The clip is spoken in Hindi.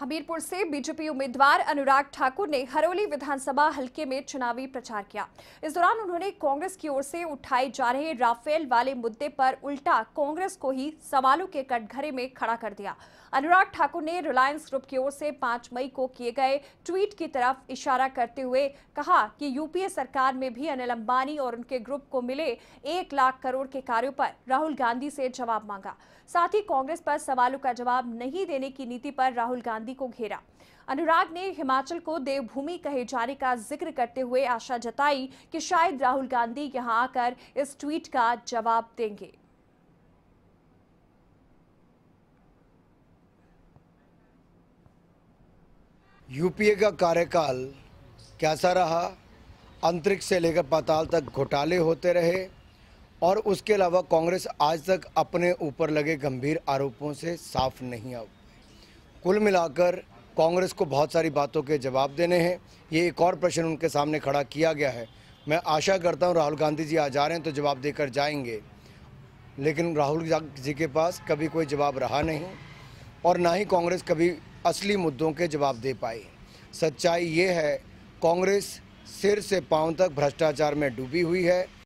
हमीरपुर से बीजेपी उम्मीदवार अनुराग ठाकुर ने हरोली विधानसभा हल्के में चुनावी प्रचार किया इस दौरान उन्होंने कांग्रेस की ओर से उठाए जा रहे राफेल वाले मुद्दे पर उल्टा कांग्रेस को ही सवालों के कटघरे में खड़ा कर दिया अनुराग ठाकुर ने रिलायंस ग्रुप की ओर से 5 मई को किए गए ट्वीट की तरफ इशारा करते हुए कहा कि यूपीए सरकार में भी अनिल अंबानी और उनके ग्रुप को मिले एक लाख करोड़ के कार्यों पर राहुल गांधी से जवाब मांगा साथ ही कांग्रेस पर सवालों का जवाब नहीं देने की नीति पर राहुल गांधी मोदी को घेरा अनुराग ने हिमाचल को देवभूमि कहे जाने का जिक्र करते हुए आशा जताई कि शायद राहुल गांधी यहां आकर इस ट्वीट का जवाब देंगे यूपीए का कार्यकाल कैसा रहा अंतरिक्ष से लेकर पाताल तक घोटाले होते रहे और उसके अलावा कांग्रेस आज तक अपने ऊपर लगे गंभीर आरोपों से साफ नहीं आई कुल मिलाकर कांग्रेस को बहुत सारी बातों के जवाब देने हैं ये एक और प्रश्न उनके सामने खड़ा किया गया है मैं आशा करता हूँ राहुल गांधी जी आ जा रहे हैं तो जवाब देकर जाएंगे लेकिन राहुल जी के पास कभी कोई जवाब रहा नहीं और ना ही कांग्रेस कभी असली मुद्दों के जवाब दे पाई सच्चाई ये है कांग्रेस सिर से पांव तक भ्रष्टाचार में डूबी हुई है